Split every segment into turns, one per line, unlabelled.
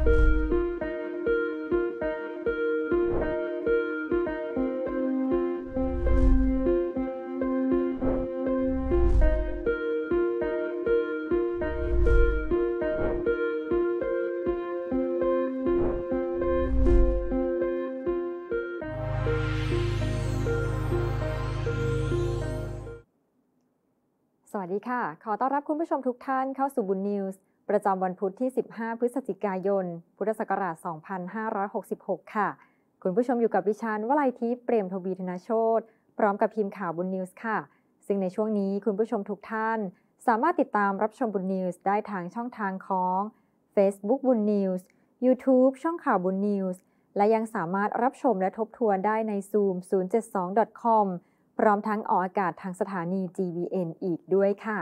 สวัสดีค่ะ ขอต้อนรับคุณผู้ชมทุกท่านเข้าสู่บุญนิวส์ประจำวันพุธที่ 15 พฤศจิกายน พุทธศักราช 2566 ค่ะ คุณผู้ชมอยู่กับวิชานวลัยทิพย์เปรมทวีธนาโชตพร้อมกับทีมข่าวบุญนิวส์ค่ะ ซึ่งในช่วงนี้คุณผู้ชมทุกท่าน สามารถติดตามรับชมบุญนิวส์ได้ทางช่องทางของ Facebook บุญนิวส์ YouTube ช่องข่าวบุญนิวส์ และยังสามารถรับชมและทบทวนได้ใน zoom 072.com พร้อมทั้งออกอากาศทางสถานี GBN อีกด้วยค่ะ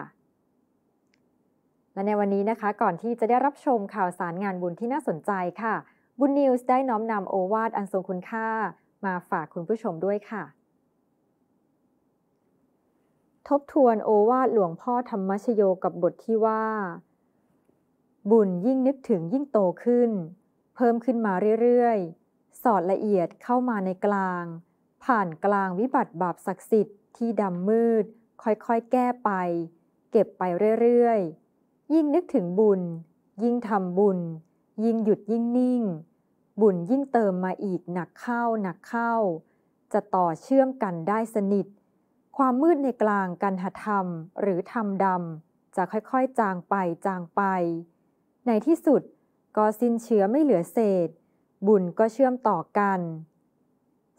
และในวันนี้นะคะ ก่อนที่จะได้รับชมข่าวสารงานบุญที่น่าสนใจค่ะ บุญนิวส์ได้น้อมนำโอวาทอันทรงคุณค่ามาฝากคุณผู้ชมด้วยค่ะ ทบทวนโอวาทหลวงพ่อธรรมชโยกับบทที่ว่า บุญยิ่งนึกถึงยิ่งโตขึ้น เพิ่มขึ้นมาเรื่อย ๆ สอดละเอียดเข้ามาในกลาง ผ่านกลางวิบัติบาปศักดิ์สิทธิ์ที่ดำมืด ค่อยๆแก้ไป เก็บไปเรื่อยๆยิ่งนึกถึงบุญ ยิ่งทำบุญ ยิ่งหยุดยิ่งนิ่ง บุญยิ่งเติมมาอีกหนักเข้าหนักเข้า จะต่อเชื่อมกันได้สนิท ความมืดในกลางกันหธรรม หรือธรรมดำ จะค่อยๆจางไปจางไป ในที่สุดก็สิ้นเชื้อไม่เหลือเศษ บุญก็เชื่อมต่อกัน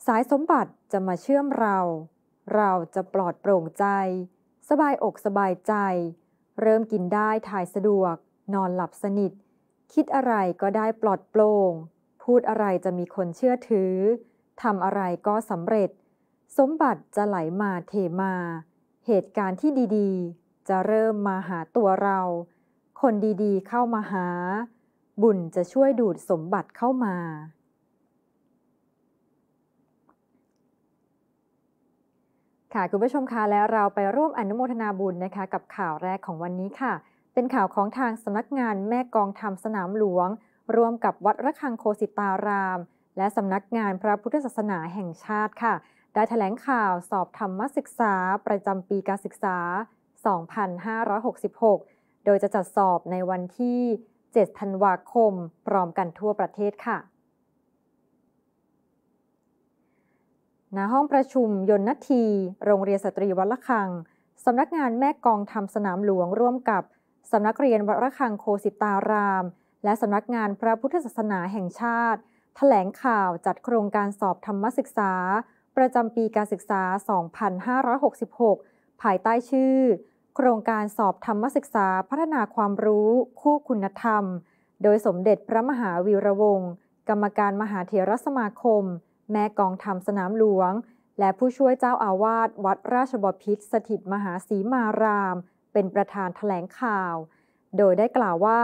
สายสมบัติจะมาเชื่อมเรา เราจะปลอดโปร่งใจ สบายอกสบายใจเริ่มกินได้ถ่ายสะดวก นอนหลับสนิท คิดอะไรก็ได้ปลอดโปร่งพูดอะไรจะมีคนเชื่อถือทำอะไรก็สำเร็จ สมบัติจะไหลมาเทมา เหตุการณ์ที่ดีๆ จะเริ่มมาหาตัวเรา คนดีๆเข้ามาหา บุญจะช่วยดูดสมบัติเข้ามาค่ะ คุณผู้ชมคะแล้วเราไปร่วมอนุโมทนาบุญนะคะกับข่าวแรกของวันนี้ค่ะ เป็นข่าวของทางสำนักงานแม่กองธรรมสนามหลวงร่วมกับวัดระฆังโคสิตาราม และสำนักงานพระพุทธศาสนาแห่งชาติค่ะ ได้แถลงข่าวสอบธรรมศึกษา ประจำปีการศึกษา 2566 โดยจะจัดสอบในวันที่ 7 ธันวาคม พร้อมกันทั่วประเทศค่ะณห้องประชุมยนนาที โรงเรียนสตรีวัดละคังสำนักงานแม่กองทำสนามหลวงร่วมกับสำนักเรียนวัดละคังโคสิตาราม และสำนักงานพระพุทธศาสนาแห่งชาติ แถลงข่าวจัดโครงการสอบธรรมศึกษา ประจำปีการศึกษา 2566 ภายใต้ชื่อ โครงการสอบธรรมศึกษาพัฒนาความรู้คู่คุณธรรม โดยสมเด็จพระมหาวีระวงศ์กรรมการมหาเถรสมาคมแม่กองธรรมสนามหลวง และผู้ช่วยเจ้าอาวาสวัดราชบพิตรสถิตมหาสีมาราม เป็นประธานถแถลงข่าว โดยได้กล่าวว่า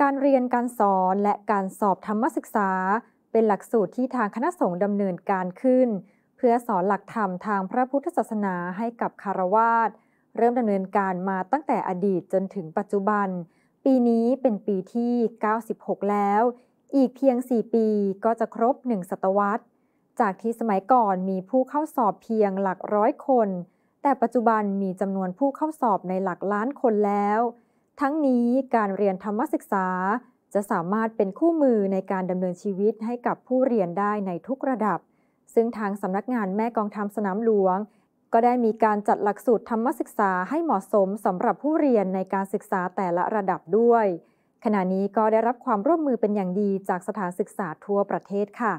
การเรียนการสอนและการสอบธรรมศึกษา เป็นหลักสูตรที่ทางคณะสงฆ์ดำเนินการขึ้น เพื่อสอนหลักธรรมทางพระพุทธศาสนาให้กับคารวาส เริ่มดำเนินการมาตั้งแต่อดีตจนถึงปัจจุบัน ปีนี้เป็นปีที่ 96 แล้ว อีกเพียง 4 ปีก็จะครบ1ศตวรรษจากที่สมัยก่อนมีผู้เข้าสอบเพียงหลักร้อยคน แต่ปัจจุบันมีจำนวนผู้เข้าสอบในหลักล้านคนแล้ว ทั้งนี้การเรียนธรรมศึกษา จะสามารถเป็นคู่มือในการดำเนินชีวิตให้กับผู้เรียนได้ในทุกระดับ ซึ่งทางสำนักงานแม่กองทำสนามหลวง ก็ได้มีการจัดหลักสูตรธรรมศึกษาให้เหมาะสมสำหรับผู้เรียนในการศึกษาแต่ละระดับด้วย ขณะนี้ก็ได้รับความร่วมมือเป็นอย่างดีจากสถานศึกษาทั่วประเทศค่ะ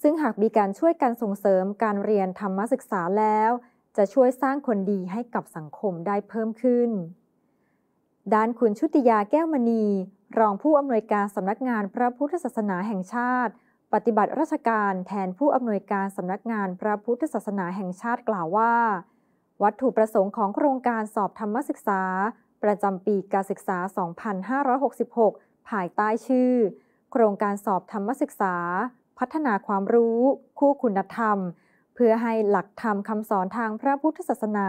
ซึ่งหากมีการช่วยกันส่งเสริมการเรียนธรรมศึกษาแล้ว จะช่วยสร้างคนดีให้กับสังคมได้เพิ่มขึ้น ด้านคุณชุติยาแก้วมณี รองผู้อำนวยการสำนักงานพระพุทธศาสนาแห่งชาติ ปฏิบัติราชการแทนผู้อำนวยการสำนักงานพระพุทธศาสนาแห่งชาติกล่าวว่า วัตถุประสงค์ของโครงการสอบธรรมศึกษา ประจำปีการศึกษา 2566 ภายใต้ชื่อ โครงการสอบธรรมศึกษาพัฒนาความรู้คู่คุณธรรม เพื่อให้หลักธรรมคำสอนทางพระพุทธศาสนา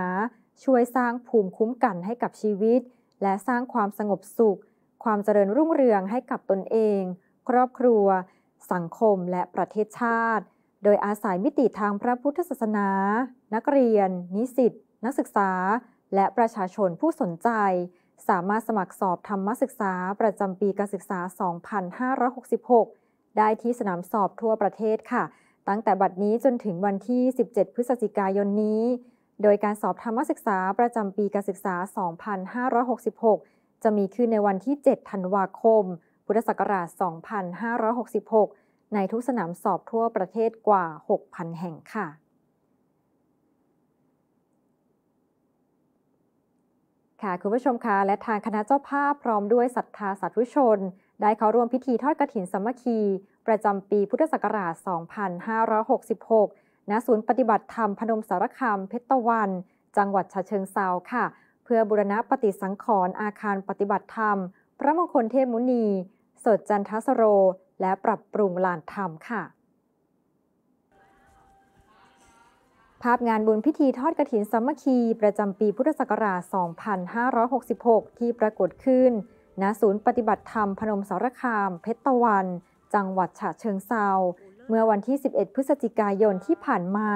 ช่วยสร้างภูมิคุ้มกันให้กับชีวิต และสร้างความสงบสุข ความเจริญรุ่งเรืองให้กับตนเอง ครอบครัว สังคมและประเทศชาติ โดยอาศัยมิติทางพระพุทธศาสนา นักเรียน นิสิต นักศึกษา และประชาชนผู้สนใจ สามารถสมัครสอบธรรมศึกษาประจำปีการศึกษา 2566ได้ที่สนามสอบทั่วประเทศค่ะ ตั้งแต่บัดนี้จนถึงวันที่ 17 พฤศจิกายนนี้ โดยการสอบธรรมศึกษาประจำปีการศึกษา 2566 จะมีขึ้นในวันที่ 7 ธันวาคม พุทธศักราช 2566 ในทุกสนามสอบทั่วประเทศกว่า 6,000 แห่งค่ะ ค่ะคุณผู้ชมคะ และทางคณะเจ้าภาพพร้อมด้วยศรัทธาสาธุชนได้เข้าร่วมพิธีทอดกรถินสมัคคี ประจำปีพุทธศักราช 2566 ณ ศูนย์ปฏิบัติธรรมพนมสารคามเพชรตะวัน จังหวัดฉะเชิงเซาค่ะ เพื่อบุรณะปฏิสังขรณ์อาคารปฏิบัติธรรม พระมงคลเทพมุนีสดจันทสโร และปรับปรุงลานธรรมค่ะ ภาพงานบุญพิธีทอดกรถินสมัคคี ประจำปีพุทธศักราช 2566 ที่ปรากฏขึ้นณศูนย์ปฏิบัติธรรมพนมสารคาม เพชรตะวัน จังหวัดฉะเชิงเซาเมื่อวันที่ 11 พฤศจิกายนที่ผ่านมา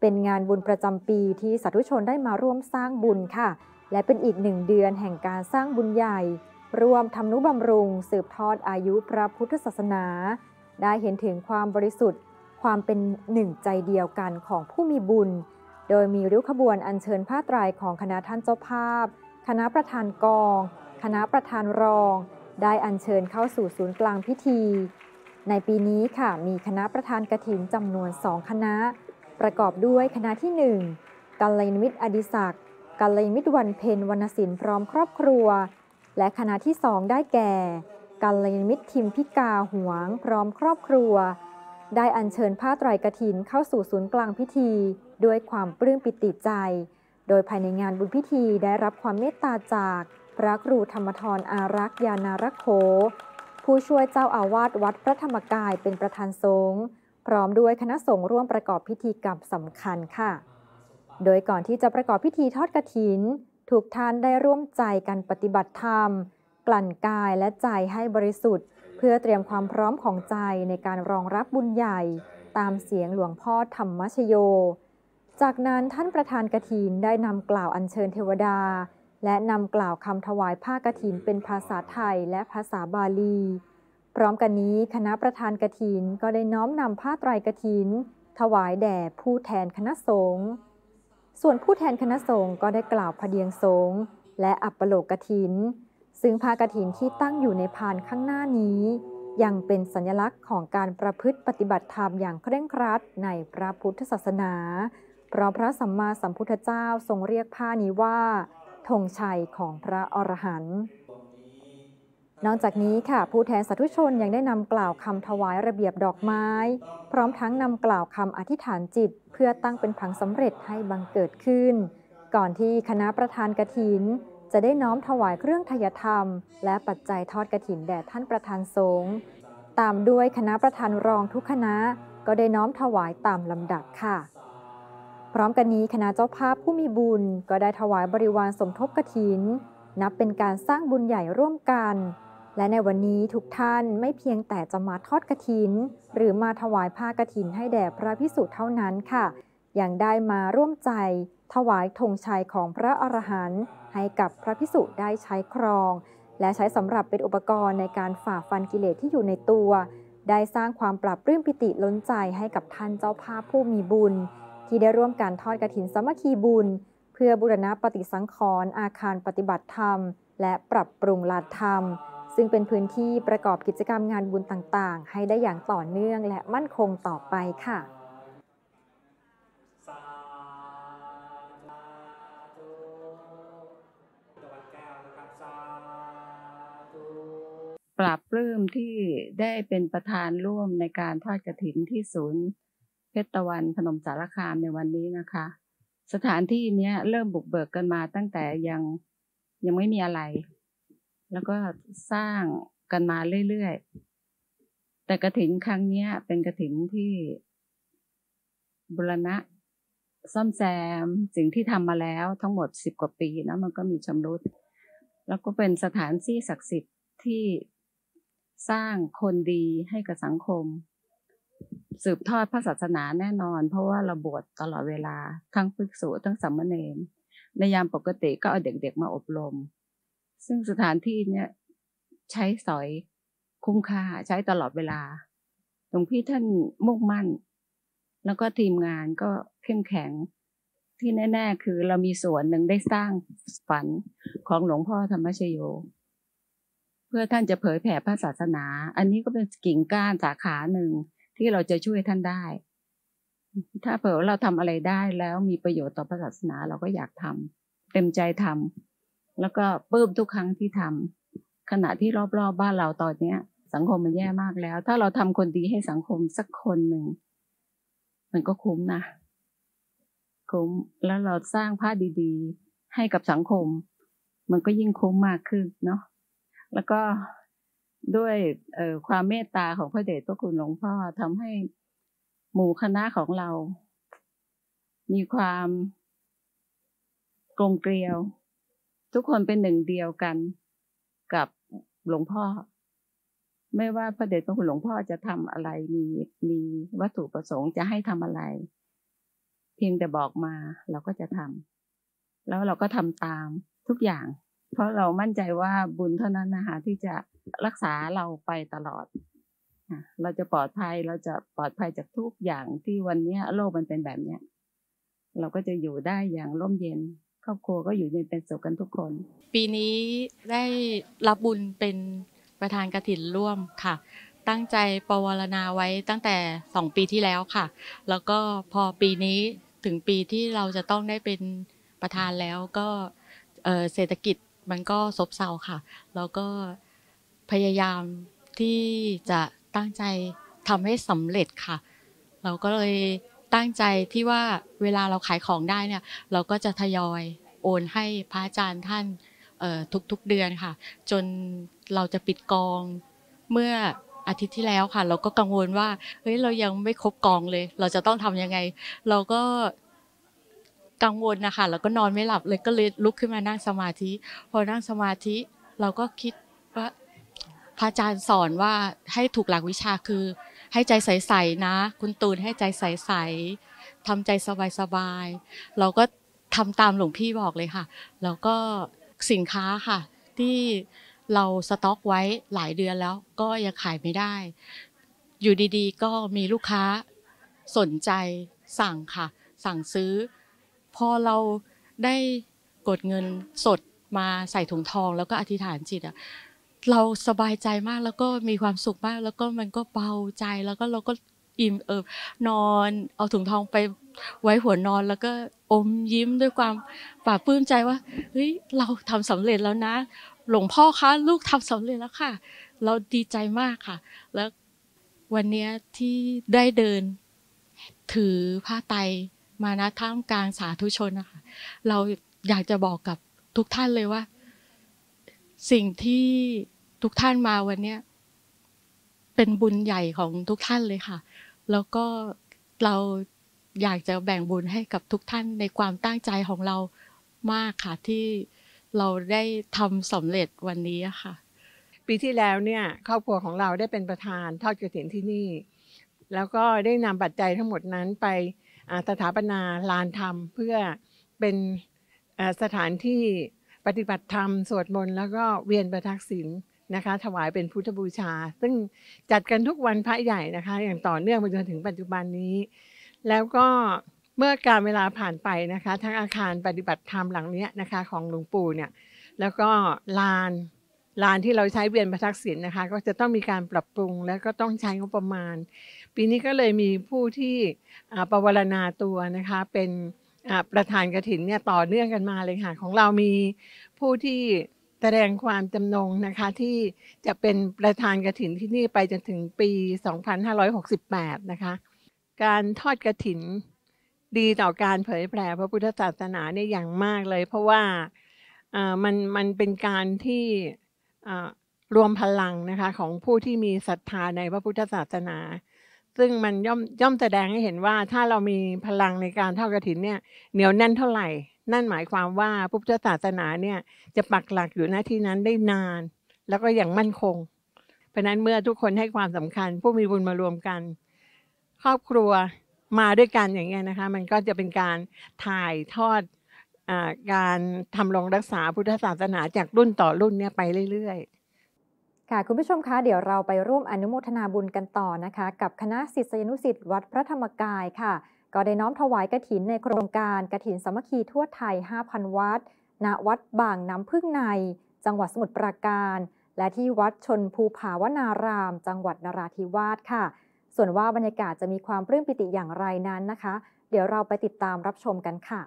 เป็นงานบุญประจำปีที่สาธุชนได้มาร่วมสร้างบุญค่ะ และเป็นอีกหนึ่งเดือนแห่งการสร้างบุญใหญ่ รวมทำนุบำรุง สืบทอดอายุพระพุทธศาสนา ได้เห็นถึงความบริสุทธิ์ ความเป็นหนึ่งใจเดียวกันของผู้มีบุญ โดยมีริ้วขบวนอัญเชิญผ้าไตรของคณะท่านเจ้าภาพ คณะประธานกองคณะประธานรองได้อัญเชิญเข้าสู่ศูนย์กลางพิธี ในปีนี้ค่ะมีคณะประธานกระถินจำนวนสองคณะ ประกอบด้วยคณะที่ 1กัลยมิตรอดิศักกัลยมิตรวันเพนวรรณศิลป์พร้อมครอบครัว และคณะที่สองได้แก่กัลยมิตรทิมพิกาหวงพร้อมครอบครัว ได้อัญเชิญผ้าไตรกรถินเข้าสู่ศูนย์กลางพิธีด้วยความปลื้มปิติใจ โดยภายในงานบุญพิธีได้รับความเมตตาจากพระครูธรรมทรอารักษ์ยานารโคผู้ช่วยเจ้าอาวาสวัดพระธรรมกายเป็นประธานสงฆ์พร้อมด้วยคณะสงฆ์ร่วมประกอบพิธีกรรมสำคัญค่ะ โดยก่อนที่จะประกอบพิธีทอดกรถินถูกทานได้ร่วมใจกันปฏิบัติธรรม กลั่นกายและใจให้บริสุทธิ์ เพื่อเตรียมความพร้อมของใจในการรองรับบุญใหญ่ตามเสียงหลวงพ่อธรรมชโย จากนั้นท่านประธานกรถินได้นำกล่าวอัญเชิญเทวดาและนำกล่าวคำถวายผ้ากรถินเป็นภาษาไทยและภาษาบาลี พร้อมกันนี้คณะประธานกรถินก็ได้น้อมนำผ้าไตรกรถิน ถวายแด่ผู้แทนคณะสงฆ์ ส่วนผู้แทนคณะสงฆ์ก็ได้กล่าวพเดียงสงฆ์และอัปโลกกรถิน ซึ่งผ้ากรถินที่ตั้งอยู่ในพานข้างหน้านี้ ยังเป็นสัญลักษณ์ของการประพฤติปฏิบัติธรรมอย่างเคร่งครัดในพระพุทธศาสนา เพราะพระสัมมาสัมพุทธเจ้าทรงเรียกผ้านี้ว่าธงชัยของพระอรหันต์ นอกจากนี้ค่ะผู้แทนสาธุชนยังได้นำกล่าวคำถวายระเบียบดอกไม้ พร้อมทั้งนำกล่าวคำอธิษฐานจิต เพื่อตั้งเป็นผังสำเร็จให้บังเกิดขึ้น ก่อนที่คณะประธานกระถิน จะได้น้อมถวายเครื่องทยธรรม และปัจจัยทอดกระถินแด่ท่านประธานสงฆ์ตามด้วยคณะประธานรองทุกคณะก็ได้น้อมถวายตามลำดับค่ะพร้อมกันนี้ คณะเจ้าภาพผู้มีบุญก็ได้ถวายบริวารสมทบกระถิน นับเป็นการสร้างบุญใหญ่ร่วมกัน และในวันนี้ทุกท่านไม่เพียงแต่จะมาทอดกระถิน หรือมาถวายผ้ากระถินให้แด่พระพิสุทธ์เท่านั้นค่ะยังได้มาร่วมใจ ถวายธงชัยของพระอรหันต์ให้กับพระพิสุได้ใช้ครอง และใช้สำหรับเป็นอุปกรณ์ในการฝ่าฟันกิเลสที่อยู่ในตัว ได้สร้างความปรับรื้มปิติล้นใจให้กับท่านเจ้าภาพผู้มีบุญที่ได้ร่วมการทอดกระถินสมัคคีบุญ เพื่อบูรณะปฏิสังขรณ์อาคารปฏิบัติธรรม และปรับปรุงลานธรรม ซึ่งเป็นพื้นที่ประกอบกิจกรรมงานบุญต่าง ๆ ให้ได้อย่างต่อเนื่องและมั่นคงต่อไปค่ะ
ปรับปลื้มที่ได้เป็นประธานร่วมในการทอดกระถินที่ศูนย์เพชรตะวันพนมสารคามในวันนี้นะคะ สถานที่เนี้ยเริ่มบุกเบิกกันมา ตั้งแต่ยังยังไม่มีอะไร แล้วก็สร้างกันมาเรื่อยๆแต่กระถิ่นครั้งเนี้ยเป็นกระถิ่นที่ บุรณะซ่อมแซม สิ่งที่ทำมาแล้วทั้งหมดสิบกว่าปีนะมันก็มีชำรุดแล้วก็เป็นสถานที่ศักดิ์สิทธิ์ที่สร้างคนดีให้กับสังคมสืบทอดพระศาสนาแน่นอน เพราะว่าเราบวชตลอดเวลา ทั้งภิกษุทั้งสัมมเนรในยามปกติก็เอาเด็กๆมาอบรม ซึ่งสถานที่เนี้ยใช้สอยคุ้มค่าใช้ตลอดเวลาหลวงพี่ท่านมุ่งมั่น แล้วก็ทีมงานก็เข้มแข็งที่แน่ๆคือเรามีส่วนหนึ่งได้สร้างฝันของหลวงพ่อธรรมชโยเพื่อท่านจะเผยแผ่พระศาสนา อันนี้ก็เป็นกิ่งก้านสาขาหนึ่งที่เราจะช่วยท่านได้ ถ้าเผื่อเราทำอะไรได้แล้วมีประโยชน์ต่อศาสนา เราก็อยากทำ เต็มใจทำ แล้วก็ปลื้มทุกครั้งที่ทำ ขณะที่รอบๆบบ้านเราตอนเนี้ย สังคมมันแย่มากแล้ว ถ้าเราทำคนดีให้สังคมสักคนหนึ่งมันก็คุ้มนะคุ้ม แล้วเราสร้างผ้าดีๆให้กับสังคม มันก็ยิ่งคุ้มมากขึ้นเนาะแล้วก็ด้วยความเมตตาของพระเดชพระคุณหลวงพ่อทำให้หมู่คณะของเรา มีความกลมเกลียว ทุกคนเป็นหนึ่งเดียวกันกับหลวงพ่อไม่ว่าพระเดชพระคุณหลวงพ่อจะทำอะไรมีมีวัตถุประสงค์จะให้ทำอะไร เพียงแต่บอกมาเราก็จะทำแล้วเราก็ทำตามทุกอย่างเพราะเรามั่นใจว่าบุญเท่านั้นนะคะที่จะรักษาเราไปตลอด เราจะปลอดภัย เราจะปลอดภัยจากทุกอย่างที่วันนี้โลกมันเป็นแบบเนี้ยเราก็จะอยู่ได้อย่างร่มเย็นครอบครัวก็อยู่เย็นเป็นสุขกันทุกคน
ปีนี้ได้รับบุญเป็นประธานกระถินร่วมค่ะ ตั้งใจปวารณาไว้ตั้งแต่สองปีที่แล้วค่ะ แล้วก็พอปีนี้ถึงปีที่เราจะต้องได้เป็นประธานแล้วก็เศรษฐกิจมันก็ซบเซาค่ะ แล้วก็พยายามที่จะตั้งใจทำให้สำเร็จค่ะ เราก็เลยตั้งใจที่ว่าเวลาเราขายของได้เนี่ย เราก็จะทยอยโอนให้พระอาจารย์ท่านทุกๆเดือนค่ะ จนเราจะปิดกองเมื่ออาทิตย์ที่แล้วค่ะ เราก็กังวลว่า เฮ้ยเรายังไม่ครบกองเลย เราจะต้องทำยังไง เราก็กังวลนะคะแล้วก็นอนไม่หลับเลยก็เลยลุกขึ้นมานั่งสมาธิพอนั่งสมาธิเราก็คิดว่าพระอาจารย์สอนว่าให้ถูกหลักวิชาคือ ให้ใจใสๆนะ คุณตูนให้ใจใสๆทำใจสบายๆเราก็ทำตามหลวงพี่บอกเลยค่ะ แล้วก็สินค้าค่ะ ที่เราสต็อกไว้หลายเดือนแล้ว ก็ยังขายไม่ได้ อยู่ดีๆ ก็มีลูกค้าสนใจสั่งค่ะ สั่งซื้อพอเราได้กดเงินสดมาใส่ถุงทอง แล้วก็อธิษฐานจิตอะเราสบายใจมากแล้วก็มีความสุขมาก แล้วก็มันก็เบาใจแล้วก็เราก็อิ่มเอิบนอน เอาถุงทองไปไว้หัวนอน แล้วก็อมยิ้มด้วยความปลาปลื้มใจว่าเฮ้ยเราทำสำเร็จแล้วนะหลวงพ่อคะ ลูกทำสำเร็จแล้วค่ะ เราดีใจมากค่ะ แล้ววันนี้ที่ได้เดิน ถือผ้าไตรมานะท่ามกลางสาธุชนนะคะเราอยากจะบอกกับทุกท่านเลยว่า สิ่งที่ทุกท่านมาวันนี้เป็นบุญใหญ่ของทุกท่านเลยค่ะ แล้วก็เราอยากจะแบ่งบุญให้กับทุกท่านในความตั้งใจของเรามากค่ะ ที่เราไ
ด้ทำสำเร็จวันนี้ค่ะ ปีที่แล้วเนี่ยครอบครัวของเราได้เป็นประธาน ทอดกระถิ่นที่นี่ แล้วก็ได้นำปัจจัยทั้งหมดนั้นไปสถาปนาลานธรรมเพื่อเป็นสถานที่ปฏิบัติธรรมสวดมนต์แล้วก็เวียนประทักษิณนะคะ ถวายเป็นพุทธบูชา ซึ่งจัดกันทุกวันพระใหญ่นะคะ อย่างต่อเนื่องมาจนถึงปัจจุบันนี้ แล้วก็เมื่อการเวลาผ่านไปนะคะ ทั้งอาคารปฏิบัติธรรมหลังนี้นะคะ ของหลวงปู่เนี่ยแล้วก็ลานลานที่เราใช้เวียนประทักษิณนะคะ ก็จะต้องมีการปรับปรุงแล้วก็ต้องใช้งบประมาณปีนี้ก็เลยมีผู้ที่ประวรณาตัวนะคะเป็นประธานกระถินเนี่ยต่อเนื่องกันมาเลยค่ะของเรามีผู้ที่แสดงความจำนงนะคะที่จะเป็นประธานกระถินที่นี่ไปจนถึงปี 2568นะคะ การทอดกระถินดีต่อการเผยแผ่พระพุทธศาสนาเนี่ยอย่างมากเลย เพราะว่ามันมันเป็นการที่รวมพลังนะคะของผู้ที่มีศรัทธาในพระพุทธศาสนาซึ่งมันย่อมย่อมแสดงให้เห็นว่าถ้าเรามีพลังในการเท่ากระถินเนี่ยเหนียวแน่นเท่าไหร่ นั่นหมายความว่าพุทธศาสนาเนี่ยจะปักหลักอยู่หน้าที่นั้นได้นาน แล้วก็อย่างมั่นคง เพราะนั้นเมื่อทุกคนให้ความสำคัญผู้มีบุญมารวมกัน ครอบครัวมาด้วยกันอย่างเงี้ยนะคะ มันก็จะเป็นการถ่ายทอดอการทำรงรักษาพุทธศาสนา
จากรุ่นต่อรุ่นเนี่ยไปเรื่อยๆค่ะคุณผู้ชมคะเดี๋ยวเราไปร่วมอนุโมทนาบุญกันต่อนะคะ กับคณะศิษยานุศิษย์วัดพระธรรมกายค่ะ ก็ได้น้อมถวายกระถินในโครงการกระถินสมัคคีทั่วไทย 5,000 วัดณวัดบางน้ำพึ่งในจังหวัดสมุทรปราการ และที่วัดชนภูผาวนารามจังหวัดนราธิวาสค่ะ ส่วนว่าบรรยากาศจะมีความปลื้มปิติอย่างไรนั้นนะคะ เดี๋ยวเราไปติดตามรับชมกันค่ะ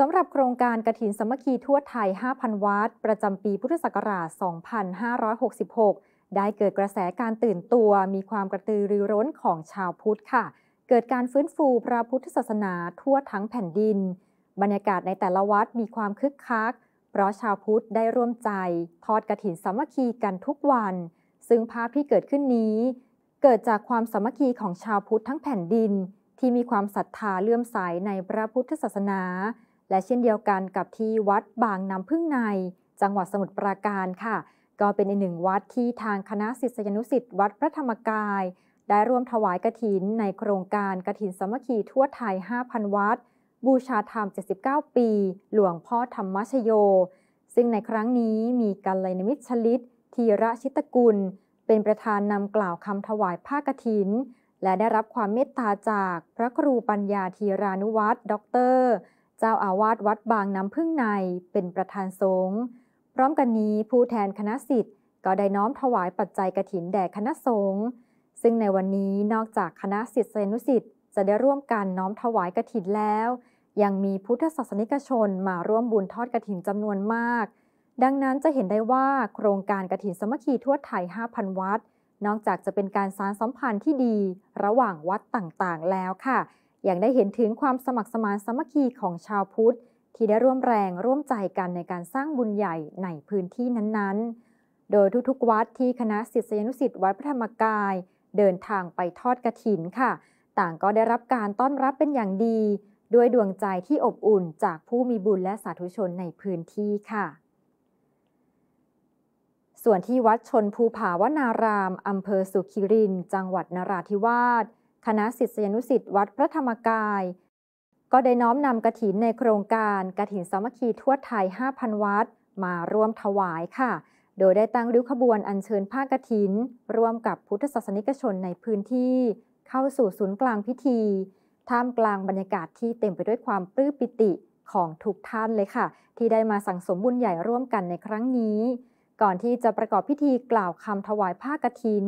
สำหรับโครงการกระถินสมัคคีทั่วไทย 5,000 วัด ประจำปีพุทธศักราช 2566 ได้เกิดกระแสการตื่นตัว มีความกระตือรือร้นของชาวพุทธค่ะ เกิดการฟื้นฟูพระพุทธศาสนาทั่วทั้งแผ่นดิน บรรยากาศในแต่ละวัดมีความคึกคัก เพราะชาวพุทธได้ร่วมใจทอดกระถินสมัคคีกันทุกวัน ซึ่งภาพที่เกิดขึ้นนี้ เกิดจากความสมัคคีของชาวพุทธทั้งแผ่นดิน ที่มีความศรัทธาเลื่อมใสในพระพุทธศาสนาและเช่นเดียวกันกับที่วัดบางน้ำพึ่งใน จังหวัดสมุทรปราการค่ะ ก็เป็นอีกหนึ่งวัดที่ทางคณะศิษยานุศิษย์วัดพระธรรมกาย ได้ร่วมถวายกรถินในโครงการกรถินสมัคีทั่วไทย 5,000 วัด บูชาธรรม 79 ปีหลวงพ่อธรรมชโย ซึ่งในครั้งนี้มีการยลนมิตรชลิตทีระชิตกุล เป็นประธานนำกล่าวคำถวายผ้ากรถิน และได้รับความเมตตาจากพระครูปัญญาธีรานุวัตรด็อกเตอร์เจ้าอาวาสวัดบางน้ำพึ่งในเป็นประธานสงฆ์พร้อมกันนี้ผู้แทนคณะสิทธิ์ก็ได้น้อมถวายปัจจัยกระถินแด่คณะสงฆ์ซึ่งในวันนี้นอกจากคณะสิทธิ์เซนุสิทธิ์จะได้ร่วมกันน้อมถวายกระถินแล้ว ยังมีพุทธศาสนิกชนมาร่วมบุญทอดกระถินจำนวนมาก ดังนั้นจะเห็นได้ว่าโครงการกระถินสมัคคีทั่วไทย5,000วัดนอกจากจะเป็นการสานสัมพันธ์ที่ดีระหว่างวัดต่างๆแล้วค่ะยังได้เห็นถึงความสมัครสมานสามัคคีของชาวพุทธที่ได้ร่วมแรงร่วมใจกันในการสร้างบุญใหญ่ในพื้นที่นั้นๆ โดยทุกๆ วัดที่คณะศิษยานุศิษย์วัดพระธรรมกาย เดินทางไปทอดกระถินค่ะ ต่างก็ได้รับการต้อนรับเป็นอย่างดี ด้วยดวงใจที่อบอุ่นจากผู้มีบุญและสาธุชนในพื้นที่ค่ะ ส่วนที่วัดชนภูผาวนารามอำเภอสุขิรินจังหวัดนราธิวาสคณะศิษยานุศิษย์วัดพระธรรมกาย ก็ได้น้อมนำกระถินในโครงการกระถินสามัคคีทั่วไทย 5,000 วัดมาร่วมถวายค่ะ โดยได้ตั้งริ้วขบวนอัญเชิญผ้ากระถิน ร่วมกับพุทธศาสนิกชนในพื้นที่ เข้าสู่ศูนย์กลางพิธีท่ามกลางบรรยากาศที่เต็มไปด้วยความปลื้มปิติของทุกท่านเลยค่ะ ที่ได้มาสั่งสมบุญใหญ่ร่วมกันในครั้งนี้ ก่อนที่จะประกอบพิธีกล่าวคำถวายผ้ากระถิน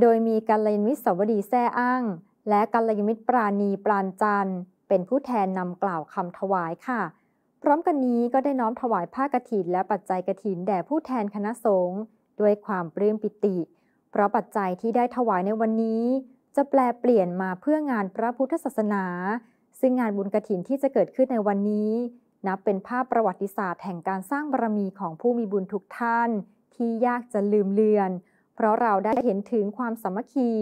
โดยมีกัลยาณมิตรสวดีแซ่อ้างและกัลยาณมิตรปราณีปราณจันเป็นผู้แทนนำกล่าวคำถวายค่ะ พร้อมกันนี้ก็ได้น้อมถวายผ้ากรถินและปัจจัยกรถินแด่ผู้แทนคณะสงฆ์ด้วยความปลื้มปิติ เพราะปัจจัยที่ได้ถวายในวันนี้ จะแปลเปลี่ยนมาเพื่องานพระพุทธศาสนา ซึ่งงานบุญกรถินที่จะเกิดขึ้นในวันนี้ นับเป็นภาพประวัติศาสตร์แห่งการสร้างบารมีของผู้มีบุญทุกท่านที่ยากจะลืมเลือนเพราะเราได้เห็นถึงความสามัคคี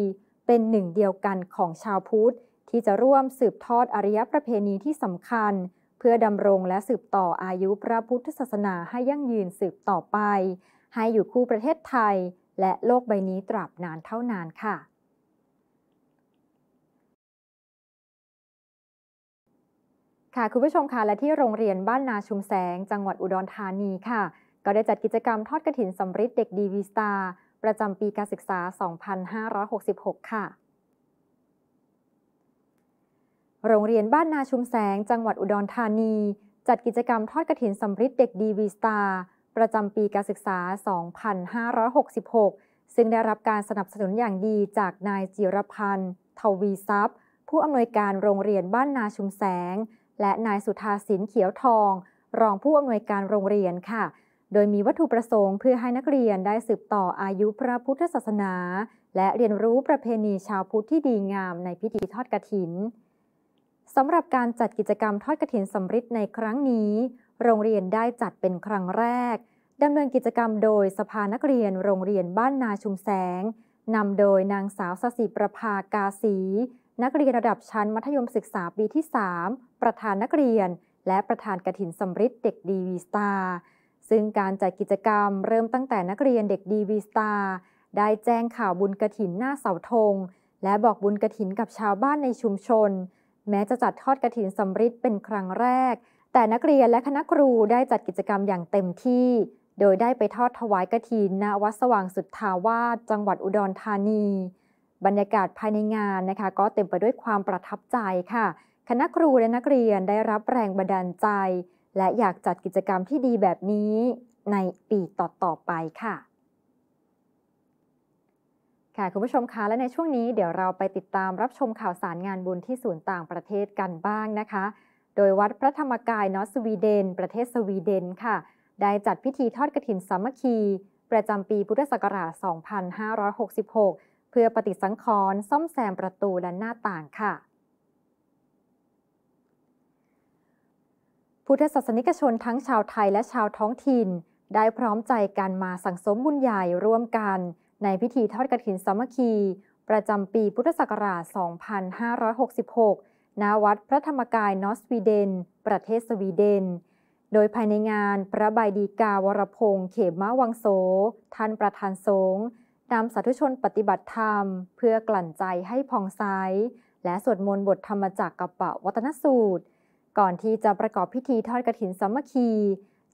เป็นหนึ่งเดียวกันของชาวพุทธ ที่จะร่วมสืบทอดอริยประเพณีที่สำคัญ เพื่อดำรงและสืบต่ออายุพระพุทธศาสนาให้ยั่งยืนสืบต่อไป ให้อยู่คู่ประเทศไทยและโลกใบนี้ตราบนานเท่านานค่ะ ค่ะคุณผู้ชมค่ะ และที่โรงเรียนบ้านนาชุมแสง จังหวัดอุดรธานีค่ะ ก็ได้จัดกิจกรรมทอดกระถินสำริดเด็กดีวีสตาประจำปีการศึกษา 2566 ค่ะ โรงเรียนบ้านนาชุมแสง จังหวัดอุดรธานี จัดกิจกรรมทอดกระถินสำริดเด็กดีวีสตาร์ประจำปีการศึกษา 2566 ซึ่งได้รับการสนับสนุนอย่างดีจากนายจิรพันธ์ ทวีทรัพย์ ผู้อำนวยการโรงเรียนบ้านนาชุมแสง และนายสุธาสินเขียวทอง รองผู้อำนวยการโรงเรียนค่ะโดยมีวัตถุประสงค์ เพื่อให้นักเรียนได้สืบต่ออายุพระพุทธศาสนา และเรียนรู้ประเพณีชาวพุทธที่ดีงามในพิธีทอดกรถินสำหรับการจัดกิจกรรมทอดกรถินสำริดในครั้งนี้ โรงเรียนได้จัดเป็นครั้งแรกดำเนินกิจกรรมโดยสภานักเรียนโรงเรียนบ้านนาชุมแสงนำโดยนางสาวสศิประภากาสี นักเรียนระดับชั้นมัธยมศึกษาปีที่ 3 ประธานนักเรียน และประธานกระถินสำริดเด็กดีวีสตาร์ซึ่งการจัดกิจกรรมเริ่มตั้งแต่นักเรียนเด็กดีวีสตาร์ได้แจ้งข่าวบุญกระถินหน้าเสาธง และบอกบุญกระถินกับชาวบ้านในชุมชน แม้จะจัดทอดกระถินสำริดเป็นครั้งแรก แต่นักเรียนและคณะครูได้จัดกิจกรรมอย่างเต็มที่ โดยได้ไปทอดถวายกระถินณวัดสว่างสุทธาวาสจังหวัดอุดรธานี บรรยากาศภายในงานนะคะก็เต็มไปด้วยความประทับใจค่ะ คณะครูและนักเรียนได้รับแรงบันดาลใจและอยากจัดกิจกรรมที่ดีแบบนี้ในปีต่อๆไปค่ะ ค่ะ คุณผู้ชมคะ และในช่วงนี้เดี๋ยวเราไปติดตามรับชมข่าวสารงานบุญที่ศูนย์ต่างประเทศกันบ้างนะคะ โดยวัดพระธรรมกายนอสวีเดน ประเทศสวีเดนค่ะ ได้จัดพิธีทอดกรถินสามัคคี ประจำปีพุทธศักราช 2566 เพื่อปฏิสังขรณ์ซ่อมแซมประตูและหน้าต่างค่ะุทธศาสนิกชนทั้งชาวไทยและชาวท้องถิ่น ได้พร้อมใจกันมาสังสมบุญใหญ่ร่วมกัน ในพิธีทอดกระถินสามัคคี ประจำปีพุทธศักราช 2566 ณ วัดพระธรรมกายนอสวีเดน ประเทศสวีเดน โดยภายในงานพระบายดีกาวรพงษ์เขมวังโสท่านประธานสงฆ์นำสาธุชนปฏิบัติธรรม เพื่อกลั่นใจให้ผ่องใสและสวดมนต์บทธรรมจักกับปะวัตนสูตรก่อนที่จะประกอบพิธีทอดกรถินสามัคคี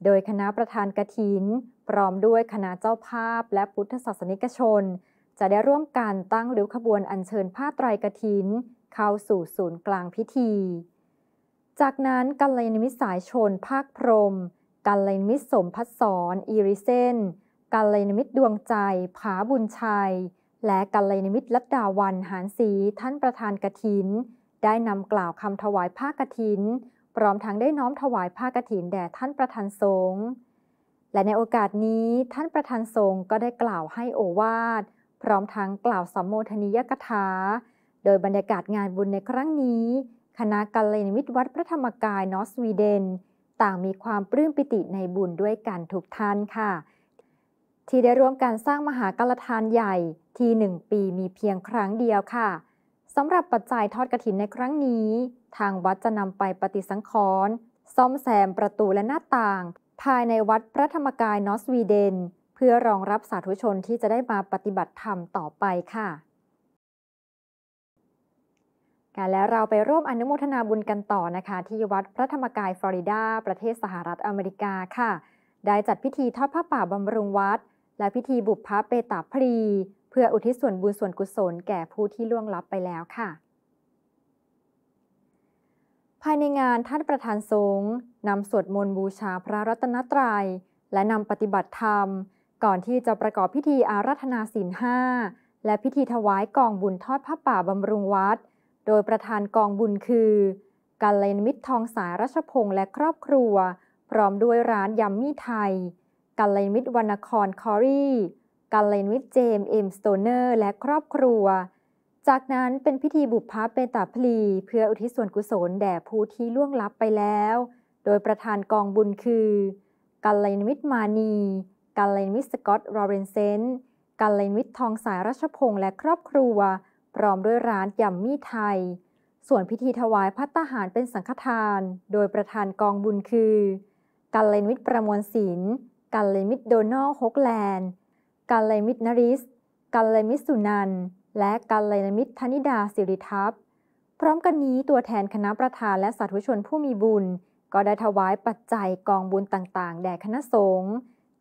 โดยคณะประธานกรถินพร้อมด้วยคณะเจ้าภาพ และพุทธศาสนิกชน จะได้ร่วมกันตั้งริ้วขบวนอัญเชิญผ้าไตรกรถิน เข้าสู่ศูนย์กลางพิธี จากนั้นกัลยาณมิตรสายชนภาคพรมกัลยาณมิตรสมพัฒสอนอีริเซนกัลยาณมิตรดวงใจผาบุญชัย และกัลยาณมิตรลัดดาวันหานศรีท่านประธานกรถินได้นำกล่าวคำถวายผ้ากฐิน พร้อมทั้งได้น้อมถวายผ้ากฐินแด่ท่านประธานสงฆ์และในโอกาสนี้ท่านประธานสงฆ์ก็ได้กล่าวให้โอวาทพร้อมทั้งกล่าวสัมโมทนิยกถาโดยบรรยากาศงานบุญในครั้งนี้ คณะกัลยาณมิตรวัดพระธรรมกายนอสวีเดน ต่างมีความปลื้มปิติในบุญด้วยกันทุกท่านค่ะ ที่ได้ร่วมการสร้างมหาการทานใหญ่ที่หนึ่งปีมีเพียงครั้งเดียวค่ะสำหรับปัจจัยทอดกระถินในครั้งนี้ ทางวัดจะนำไปปฏิสังขรณ์ซ่อมแซมประตูและหน้าต่าง ภายในวัดพระธรรมกายนอสวีเดน เพื่อรองรับสาธุชนที่จะได้มาปฏิบัติธรรมต่อไปค่ะการแล้วเราไปร่วมอนุโมทนาบุญกันต่อนะคะ ที่วัดพระธรรมกายฟลอริดา ประเทศสหรัฐอเมริกาค่ะ ได้จัดพิธีทอดผ้าป่าบำรุงวัด และพิธีบุพพาเปตาพรีเพื่ออุทิศส่วนบุญส่วนกุศลแก่ผู้ที่ล่วงลับไปแล้วค่ะ ภายในงานท่านประธานสงฆ์นำสวดมนต์บูชาพระรัตนตรยัย และนำปฏิบัติธรรม ก่อนที่จะประกอบพิธีอาราธนาศีลห้าและพิธีถวายกองบุญทอดผ้าป่าบำรุงวัด โดยประธานกองบุญคือ กาลเลนมิตรทองสายรัชพงษ์และครอบครัว พร้อมด้วยร้านยำมี่ไทยกาลเลนมิตรวรรณครคอรี่กาเลนวิทเจมเอ็มสโตเนอร์และครอบครัว จากนั้นเป็นพิธีบุพพาเปตาพลี เพื่ออุทิศส่วนกุศลแด่ผู้ที่ล่วงลับไปแล้ว โดยประธานกองบุญคือกาเลนวิทมานีกาเลนวิทสกอตต์รอเรนเซนกาเลนวิททองสายรัชพงษ์และครอบครัว พร้อมด้วยร้านยำมี่ไทย ส่วนพิธีถวายพัตตาหารเป็นสังฆทาน โดยประธานกองบุญคือกาเลนวิทประมวลศิลป์กาเลนวิทโดนอลฮกแลนด์กัลยมิตรนริสกัลยมิตรสุนัน และกัลยมิตรธนิดาสิริทัพ พร้อมกันนี้ตัวแทนคณะประธานและสาธุชนผู้มีบุญ ก็ได้ถวายปัจจัยกองบุญต่าง ๆ แด่คณะสงฆ์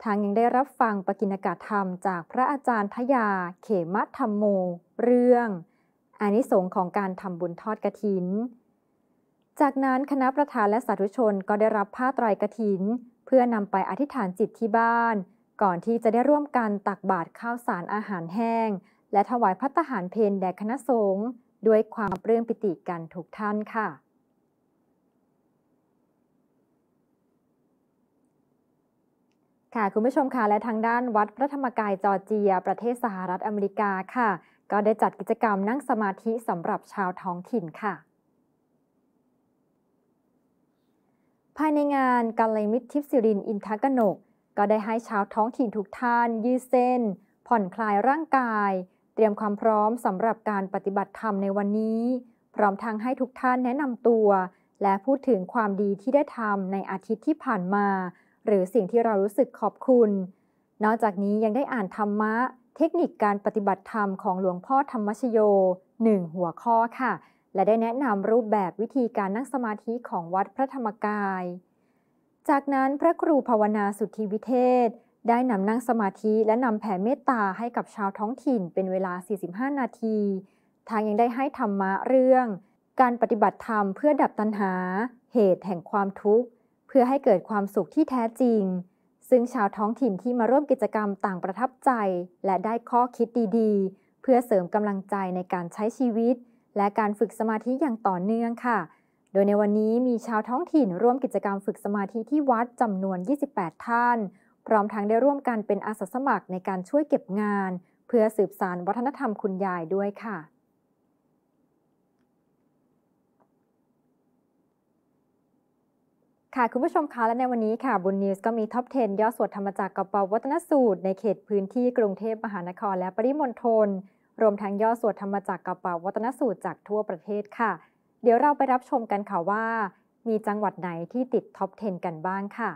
ทางยังได้รับฟังปกิณกาธรรม จากพระอาจารย์ทยา เขมธรรมโม เรื่องอานิสงส์ของการทำบุญทอดกระถิน จากนั้นคณะประธานและสาธุชนก็ได้รับผ้าไตรกระถิน เพื่อนำไปอธิษฐานจิตที่บ้านก่อนที่จะได้ร่วมกันตักบาตรข้าวสารอาหารแห้ง และถวายพัตหารเพนแด่คณะสงฆ์ด้วยความเปืืองปิติกันทุกท่านค่ะ ค่ะคุณผู้ชมค่ะและทางด้านวัดพระธรรมกายจอร์เจีย ประเทศสหรัฐอเมริกาค่ะ ก็ได้จัดกิจกรรมนั่งสมาธิสำหรับชาวท้องถิ่นค่ะ ภายในงานการเลมิตทิพย์สิรินอินทกนกก็ได้ให้ชาวท้องถิ่นทุกท่าน ยืดเส้น ผ่อนคลายร่างกาย เตรียมความพร้อมสำหรับการปฏิบัติธรรมในวันนี้ พร้อมทั้งให้ทุกท่านแนะนำตัว และพูดถึงความดีที่ได้ทำในอาทิตย์ที่ผ่านมา หรือสิ่งที่เรารู้สึกขอบคุณ นอกจากนี้ยังได้อ่านธรรมะเทคนิคการปฏิบัติธรรมของหลวงพ่อธรรมชโย 1 หัวข้อค่ะ และได้แนะนำรูปแบบวิธีการนั่งสมาธิของวัดพระธรรมกายจากนั้นพระครูภาวนาสุทธิวิเทศ ได้นำนั่งสมาธิและนำแผ่เมตตาให้กับชาวท้องถิ่นเป็นเวลา 45 นาที ทางยังได้ให้ธรรมะเรื่อง การปฏิบัติธรรมเพื่อดับตัณหาเหตุแห่งความทุกข์ เพื่อให้เกิดความสุขที่แท้จริง ซึ่งชาวท้องถิ่นที่มาร่วมกิจกรรมต่างประทับใจ และได้ข้อคิดดีๆ เพื่อเสริมกำลังใจในการใช้ชีวิต และการฝึกสมาธิอย่างต่อเนื่องค่ะดยในวันนี้มีชาวท้องถิ่น ร่วมกิจกรรมฝึกสมาธิที่วัดจำนวน 28 ท่าน พร้อมทั้งได้ร่วมกันเป็นอาสาสมัครในการช่วยเก็บงาน เพื่อสืบสานวัฒนธรรมคุณยายด้วยค่ะ ค่ะคุณผู้ชมคะ และในวันนี้ค่ะบุญนิวส์ก็มีท็อป 10 ยอดสวดธรรมจักรกะเปวัฒนสูตร ในเขตพื้นที่กรุงเทพมหานคร และปริมณฑล รวมทั้งยอดสวดธรรมจักรกะเปวัฒนสูตรจากทั่วประเทศค่ะเดี๋ยวเราไปรับชมกันค่ะว่า มีจังหวัดไหนที่ติดท็อป 10 กันบ้างค่ะ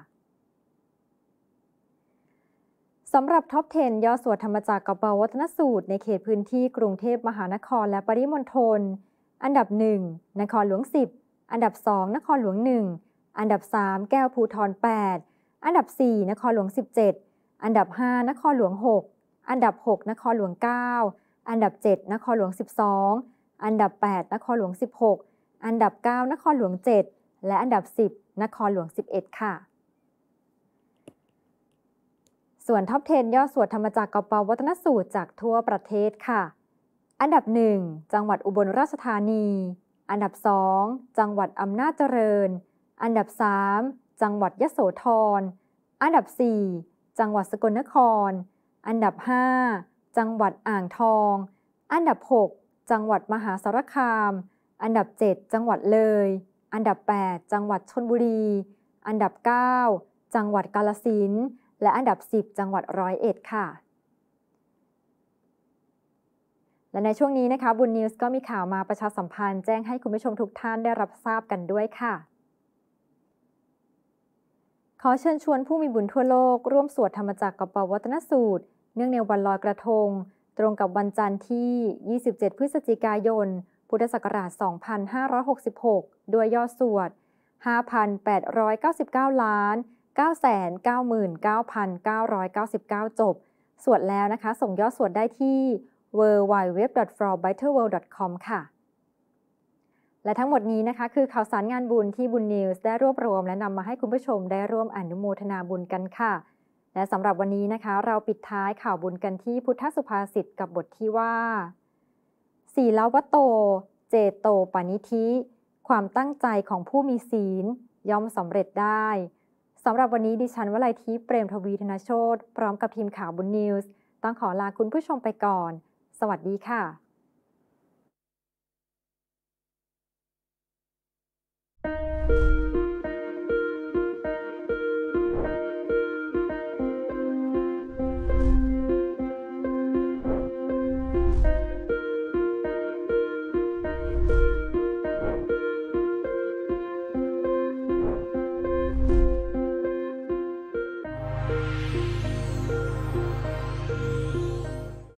สำหรับท็อป 10 ยอสวดธรรมจักรกับเบาวัฒนสูตร ในเขตพื้นที่กรุงเทพมหานครและปริมณฑลอันดับ 1 นครหลวง 10 อันดับ 2นครหลวง 1 อันดับ 3 แก้วภูทร 8 อันดับ 4 นครหลวง 17 อันดับ 5 นครหลวง 6 อันดับ 6 นครหลวง 9 อันดับ 7 นครหลวง 12 อันดับ 8 นครหลวง 16อันดับ 9นครหลวง7 และอันดับ 10 นครหลวง 11 ค่ะ ส่วนท็อป10ยอดสวดธรรมจักรกปวัฒนสูตรจากทั่วประเทศค่ะ อันดับ1จังหวัดอุบลราชธานี อันดับ2จังหวัดอำนาจเจริญ อันดับ 3 จังหวัดยโสธร อันดับ 4 จังหวัดสกลนคร อันดับ 5 จังหวัดอ่างทอง อันดับ 6 จังหวัดมหาสารคามอันดับ 7 จังหวัดเลย อันดับ 8 จังหวัดชนบุรี อันดับ 9 จังหวัดกาลสินและอันดับ 10 จังหวัดร้อยเอ็ดค่ะ และในช่วงนี้นะคะบุญนิวส์ก็มีข่าวมาประชาสัมพันธ์แจ้งให้คุณผู้ชมทุกท่านได้รับทราบกันด้วยค่ะ ขอเชิญชวนผู้มีบุญทั่วโลก ร่วมสวดธรรมจักรกับปวัตนสูตร เนื่องในวันลอยกระทง ตรงกับวันจันทร์ที่ 27 พฤศจิกายนพุทธศักราช 2566 ด้วยยอดสวด 5,899ล้าน999,999 จบ สวดแล้วนะคะ ส่งยอดสวดได้ที่ w w w f r o b i t t e r w o r l d c o m ค่ะ และทั้งหมดนี้นะคะ คือข่าวสารงานบุญที่บุญนิวส์ได้รวบรวม และนำมาให้คุณผู้ชมได้ร่วมอนุโมทนาบุญกันค่ะ และสำหรับวันนี้นะคะ เราปิดท้ายข่าวบุญกันที่พุทธสุภาษิตกับบทที่ว่าศีลวโต เจโตปานิธิความตั้งใจของผู้มีศีลย่อมสำเร็จได้ สำหรับวันนี้ดิฉันวลัยทิพย์เปรมทวีธนโชตพร้อมกับทีมข่าวบุญนิวส์ต้องขอลาคุณผู้ชมไปก่อน สวัสดีค่ะ